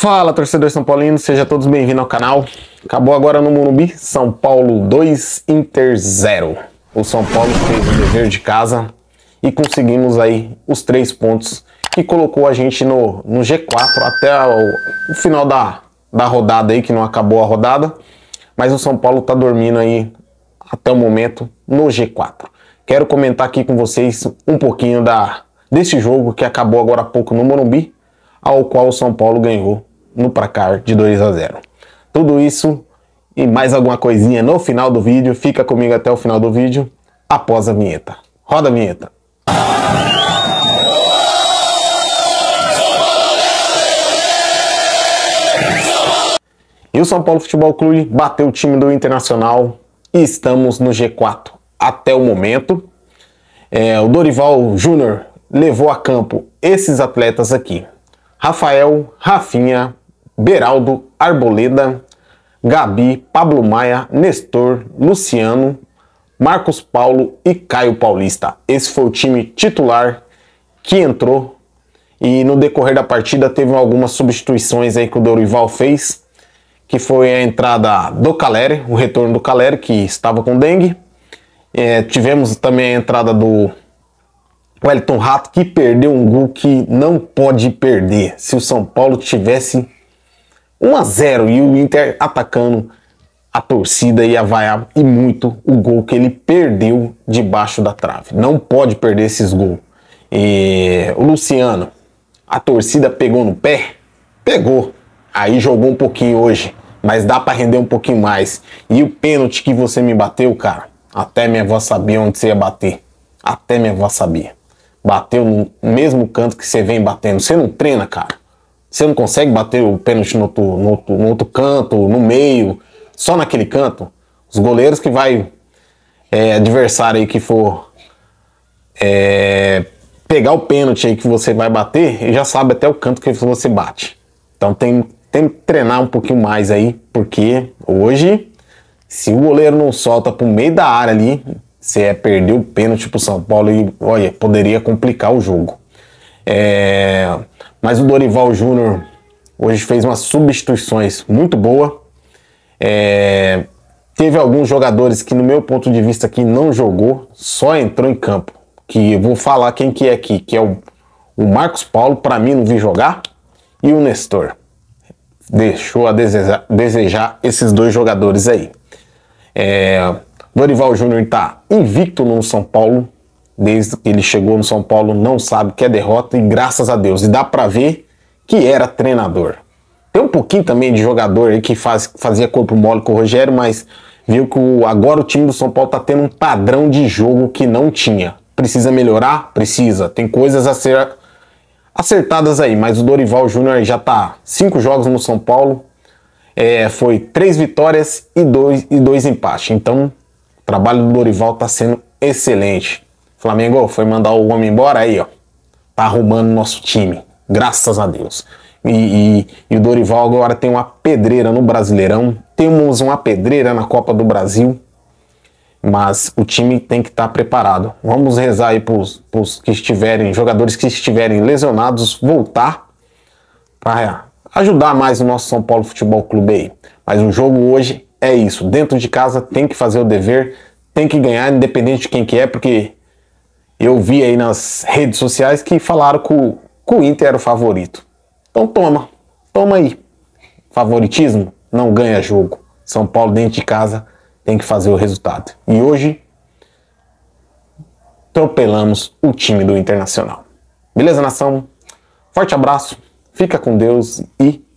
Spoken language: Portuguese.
Fala, torcedor São Paulino, seja todos bem-vindos ao canal. Acabou agora no Morumbi, São Paulo 2, Inter 0. O São Paulo fez o dever de casa e conseguimos aí os três pontos que colocou a gente no, no G4 até o, o, final da, da rodada aí, que não acabou a rodada. Mas o São Paulo tá dormindo aí até o momento no G4. Quero comentar aqui com vocês um pouquinho da, desse jogo que acabou agora há pouco no Morumbi, ao qual o São Paulo ganhou no placar de 2 a 0. Tudo isso e mais alguma coisinha no final do vídeo. Fica comigo até o final do vídeo, após a vinheta. Roda a vinheta. E o São Paulo Futebol Clube bateu o time do Internacional e estamos no G4 até o momento. É, o Dorival Júnior levou a campo esses atletas aqui. Rafael, Rafinha, Beraldo, Arboleda, Gabi, Pablo Maia, Nestor, Luciano, Marcos Paulo e Caio Paulista. Esse foi o time titular que entrou e no decorrer da partida teve algumas substituições aí que o Dorival fez, que foi a entrada do Caleri, o retorno do Caleri que estava com dengue. É, tivemos também a entrada do Wellington Rato que perdeu um gol que não pode perder. Se o São Paulo tivesse 1 a 0 e o Inter atacando a torcida a vaiar e muito o gol que ele perdeu debaixo da trave. Não pode perder esses gols. E, o Luciano, a torcida pegou no pé? Pegou. Aí jogou um pouquinho hoje, mas dá para render um pouquinho mais. E o pênalti que você me bateu, cara, até minha avó sabia onde você ia bater. Até minha avó sabia. Bateu no mesmo canto que você vem batendo. Você não treina, cara. Você não consegue bater o pênalti no outro, no, outro, no outro canto, no meio, só naquele canto. Os goleiros que vai. É, adversário aí que for. É, pegar o pênalti aí que você vai bater e já sabe até o canto que você bate. Então tem, tem que treinar um pouquinho mais aí, porque hoje, se o goleiro não solta pro meio da área ali, você é perder o pênalti pro São Paulo e, olha, poderia complicar o jogo. É, mas o Dorival Júnior hoje fez umas substituições muito boa. É, teve alguns jogadores que, no meu ponto de vista, que não jogou, só entrou em campo. Que vou falar quem que é aqui, que é o, o Marcos Paulo, para mim não vi jogar, e o Nestor. Deixou a desejar, desejar esses dois jogadores aí. É, Dorival Júnior está invicto no São Paulo, desde que ele chegou no São Paulo, não sabe que é derrota e graças a Deus. E dá para ver que era treinador. Tem um pouquinho também de jogador aí que faz, fazia corpo mole com o Rogério, mas viu que o, agora o time do São Paulo tá tendo um padrão de jogo que não tinha. Precisa melhorar? Precisa. Tem coisas a ser acertadas aí, mas o Dorival Júnior já tá cinco jogos no São Paulo, é, foi três vitórias e dois, e dois empates. Então, o trabalho do Dorival tá sendo excelente. Flamengo foi mandar o homem embora aí, ó. Tá arrumando nosso time. Graças a Deus. E, e, e, o Dorival agora tem uma pedreira no Brasileirão. Temos uma pedreira na Copa do Brasil. Mas o time tem que estar tá preparado. Vamos rezar aí pros, pros que estiverem, jogadores que estiverem lesionados, voltar para ajudar mais o nosso São Paulo Futebol Clube aí. Mas o jogo hoje é isso. Dentro de casa tem que fazer o dever, tem que ganhar, independente de quem que é, porque eu vi aí nas redes sociais que falaram que o, que o Inter era o favorito. Então toma, toma aí. Favoritismo não ganha jogo. São Paulo dentro de casa tem que fazer o resultado. E hoje atropelamos o time do Internacional. Beleza, nação? Forte abraço, fica com Deus e